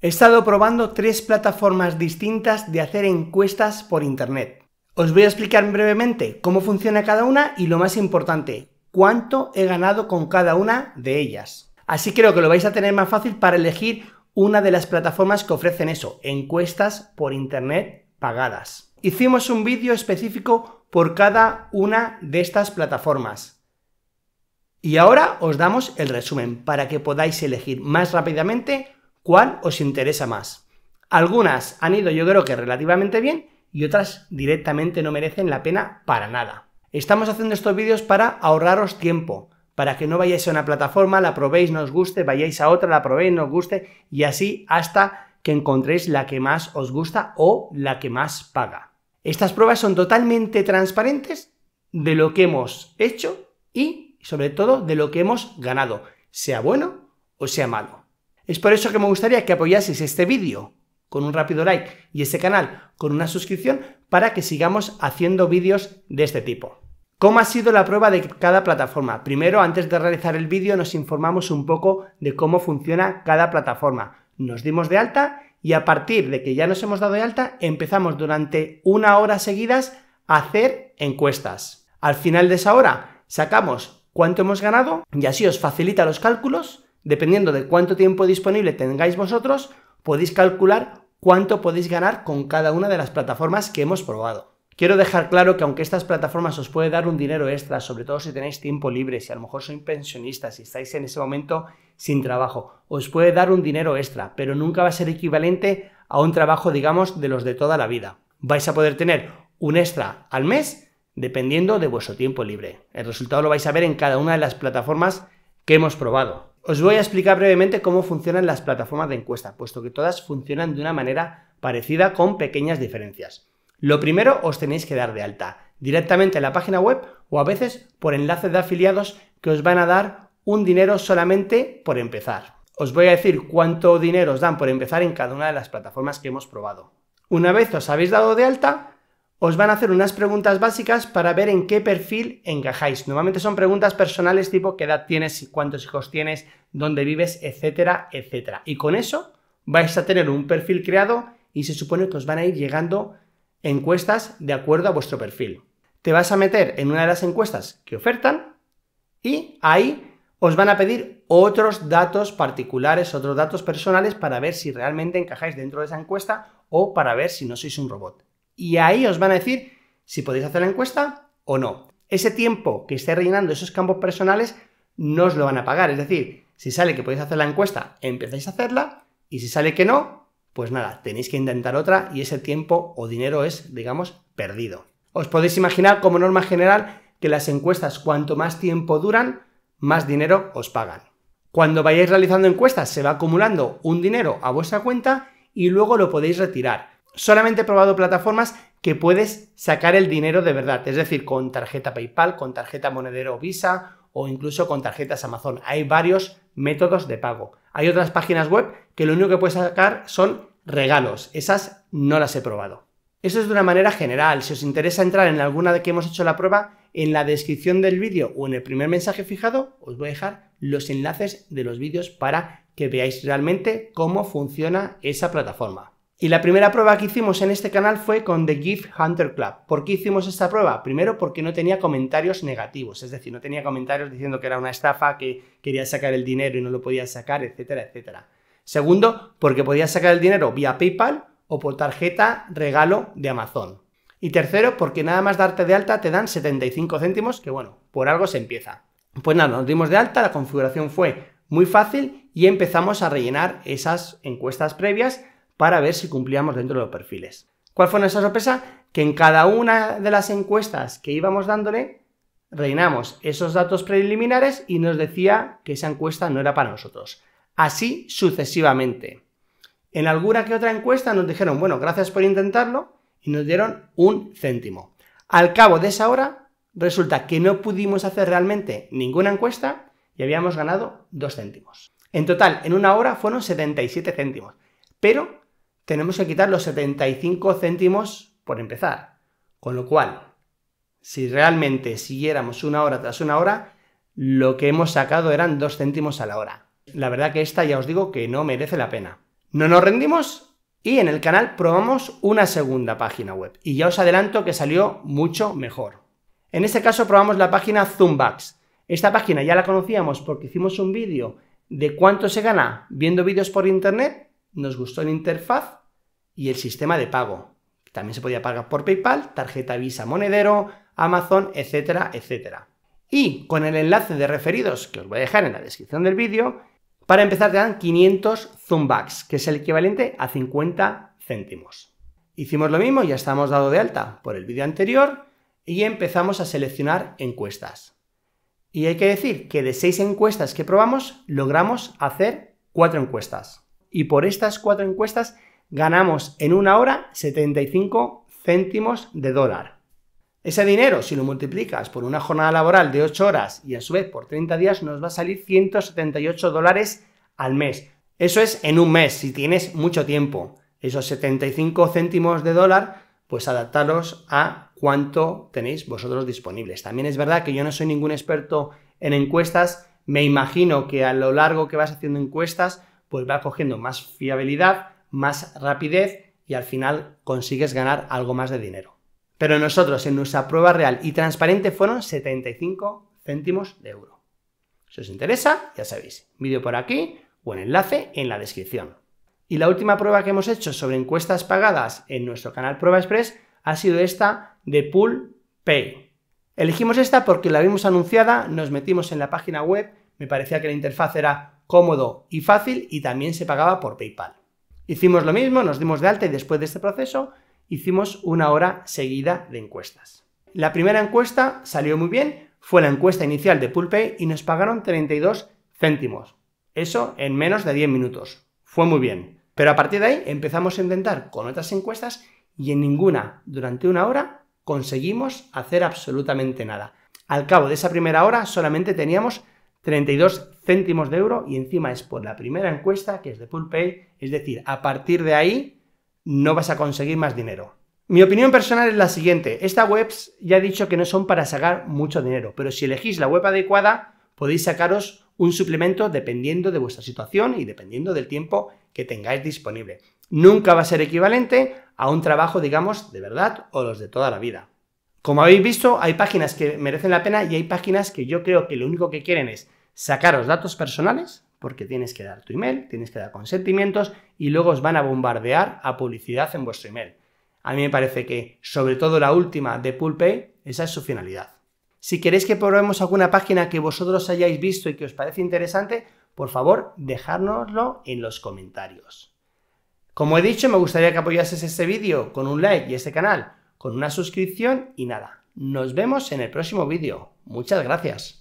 He estado probando tres plataformas distintas de hacer encuestas por Internet. Os voy a explicar brevemente cómo funciona cada una y lo más importante, cuánto he ganado con cada una de ellas. Así creo que lo vais a tener más fácil para elegir una de las plataformas que ofrecen eso, encuestas por Internet pagadas. Hicimos un vídeo específico por cada una de estas plataformas. Y ahora os damos el resumen para que podáis elegir más rápidamente cuál os interesa más. Algunas han ido yo creo que relativamente bien y otras directamente no merecen la pena para nada. Estamos haciendo estos vídeos para ahorraros tiempo, para que no vayáis a una plataforma, la probéis, no os guste, vayáis a otra, la probéis, no guste y así hasta que encontréis la que más os gusta o la que más paga. Estas pruebas son totalmente transparentes de lo que hemos hecho y sobre todo de lo que hemos ganado, sea bueno o sea malo. Es por eso que me gustaría que apoyaseis este vídeo con un rápido like y este canal con una suscripción para que sigamos haciendo vídeos de este tipo. ¿Cómo ha sido la prueba de cada plataforma? Primero, antes de realizar el vídeo, nos informamos un poco de cómo funciona cada plataforma. Nos dimos de alta y a partir de que ya nos hemos dado de alta, empezamos durante una hora seguidas a hacer encuestas. Al final de esa hora, sacamos cuánto hemos ganado y así os facilita los cálculos Dependiendo de cuánto tiempo disponible tengáis vosotros, podéis calcular cuánto podéis ganar con cada una de las plataformas que hemos probado. Quiero dejar claro que aunque estas plataformas os puede dar un dinero extra, sobre todo si tenéis tiempo libre, si a lo mejor sois pensionistas, y estáis en ese momento sin trabajo, os puede dar un dinero extra, pero nunca va a ser equivalente a un trabajo, digamos, de los de toda la vida. Vais a poder tener un extra al mes dependiendo de vuestro tiempo libre. El resultado lo vais a ver en cada una de las plataformas que hemos probado. Os voy a explicar brevemente cómo funcionan las plataformas de encuesta, puesto que todas funcionan de una manera parecida con pequeñas diferencias. Lo primero os tenéis que dar de alta, directamente en la página web o a veces por enlaces de afiliados que os van a dar un dinero solamente por empezar. Os voy a decir cuánto dinero os dan por empezar en cada una de las plataformas que hemos probado. Una vez os habéis dado de alta, os van a hacer unas preguntas básicas para ver en qué perfil encajáis. Normalmente son preguntas personales tipo qué edad tienes, cuántos hijos tienes, dónde vives, etcétera, etcétera. Y con eso vais a tener un perfil creado y se supone que os van a ir llegando encuestas de acuerdo a vuestro perfil. Te vas a meter en una de las encuestas que ofertan y ahí os van a pedir otros datos particulares, otros datos personales para ver si realmente encajáis dentro de esa encuesta o para ver si no sois un robot y ahí os van a decir si podéis hacer la encuesta o no. Ese tiempo que esté rellenando esos campos personales no os lo van a pagar. Es decir, si sale que podéis hacer la encuesta, empezáis a hacerla y si sale que no, pues nada, tenéis que intentar otra y ese tiempo o dinero es, digamos, perdido. Os podéis imaginar como norma general que las encuestas cuanto más tiempo duran, más dinero os pagan. Cuando vayáis realizando encuestas se va acumulando un dinero a vuestra cuenta y luego lo podéis retirar. Solamente he probado plataformas que puedes sacar el dinero de verdad, es decir, con tarjeta PayPal, con tarjeta monedero Visa o incluso con tarjetas Amazon. Hay varios métodos de pago. Hay otras páginas web que lo único que puedes sacar son regalos. Esas no las he probado. Eso es de una manera general. Si os interesa entrar en alguna de que hemos hecho la prueba, en la descripción del vídeo o en el primer mensaje fijado os voy a dejar los enlaces de los vídeos para que veáis realmente cómo funciona esa plataforma. Y la primera prueba que hicimos en este canal fue con The Gift Hunter Club. ¿Por qué hicimos esta prueba? Primero porque no tenía comentarios negativos, es decir, no tenía comentarios diciendo que era una estafa, que quería sacar el dinero y no lo podía sacar, etcétera, etcétera. Segundo, porque podía sacar el dinero vía PayPal o por tarjeta regalo de Amazon. Y tercero, porque nada más darte de alta te dan 75 céntimos, que bueno, por algo se empieza. Pues nada, nos dimos de alta, la configuración fue muy fácil y empezamos a rellenar esas encuestas previas para ver si cumplíamos dentro de los perfiles. ¿Cuál fue nuestra sorpresa? Que en cada una de las encuestas que íbamos dándole, reinamos esos datos preliminares y nos decía que esa encuesta no era para nosotros. Así sucesivamente. En alguna que otra encuesta nos dijeron, bueno, gracias por intentarlo, y nos dieron un céntimo. Al cabo de esa hora, resulta que no pudimos hacer realmente ninguna encuesta y habíamos ganado dos céntimos. En total, en una hora fueron 77 céntimos. Pero tenemos que quitar los 75 céntimos por empezar. Con lo cual, si realmente siguiéramos una hora tras una hora, lo que hemos sacado eran 2 céntimos a la hora. La verdad que esta ya os digo que no merece la pena. No nos rendimos y en el canal probamos una segunda página web. Y ya os adelanto que salió mucho mejor. En este caso probamos la página Zumbax. Esta página ya la conocíamos porque hicimos un vídeo de cuánto se gana viendo vídeos por internet. Nos gustó la interfaz y el sistema de pago. También se podía pagar por PayPal, tarjeta Visa Monedero, Amazon, etcétera, etcétera. Y con el enlace de referidos que os voy a dejar en la descripción del vídeo, para empezar te dan 500 Zumbacks, que es el equivalente a 50 céntimos. Hicimos lo mismo, ya estamos dado de alta por el vídeo anterior y empezamos a seleccionar encuestas. Y hay que decir que de 6 encuestas que probamos, logramos hacer 4 encuestas. Y por estas 4 encuestas ganamos en una hora 75 céntimos de dólar. Ese dinero, si lo multiplicas por una jornada laboral de 8 horas y a su vez por 30 días, nos va a salir 178 dólares al mes. Eso es en un mes, si tienes mucho tiempo. Esos 75 céntimos de dólar, pues adaptarlos a cuánto tenéis vosotros disponibles. También es verdad que yo no soy ningún experto en encuestas. Me imagino que a lo largo que vas haciendo encuestas, pues va cogiendo más fiabilidad más rapidez y al final consigues ganar algo más de dinero. Pero nosotros en nuestra prueba real y transparente fueron 75 céntimos de euro. Si os interesa, ya sabéis, vídeo por aquí o el enlace en la descripción. Y la última prueba que hemos hecho sobre encuestas pagadas en nuestro canal Prueba Express ha sido esta de Pool Pay. Elegimos esta porque la vimos anunciada, nos metimos en la página web, me parecía que la interfaz era cómodo y fácil y también se pagaba por PayPal. Hicimos lo mismo, nos dimos de alta y después de este proceso hicimos una hora seguida de encuestas. La primera encuesta salió muy bien, fue la encuesta inicial de pulpe y nos pagaron 32 céntimos. Eso en menos de 10 minutos. Fue muy bien. Pero a partir de ahí empezamos a intentar con otras encuestas y en ninguna durante una hora conseguimos hacer absolutamente nada. Al cabo de esa primera hora solamente teníamos 32 céntimos de euro y encima es por la primera encuesta, que es de Pool Pay, es decir, a partir de ahí no vas a conseguir más dinero. Mi opinión personal es la siguiente, estas webs ya he dicho que no son para sacar mucho dinero, pero si elegís la web adecuada podéis sacaros un suplemento dependiendo de vuestra situación y dependiendo del tiempo que tengáis disponible. Nunca va a ser equivalente a un trabajo, digamos, de verdad o los de toda la vida. Como habéis visto, hay páginas que merecen la pena y hay páginas que yo creo que lo único que quieren es sacaros datos personales, porque tienes que dar tu email, tienes que dar consentimientos y luego os van a bombardear a publicidad en vuestro email. A mí me parece que, sobre todo la última de Pulpay, esa es su finalidad. Si queréis que probemos alguna página que vosotros hayáis visto y que os parece interesante, por favor, dejárnoslo en los comentarios. Como he dicho, me gustaría que apoyases este vídeo con un like y este canal, con una suscripción y nada. Nos vemos en el próximo vídeo. Muchas gracias.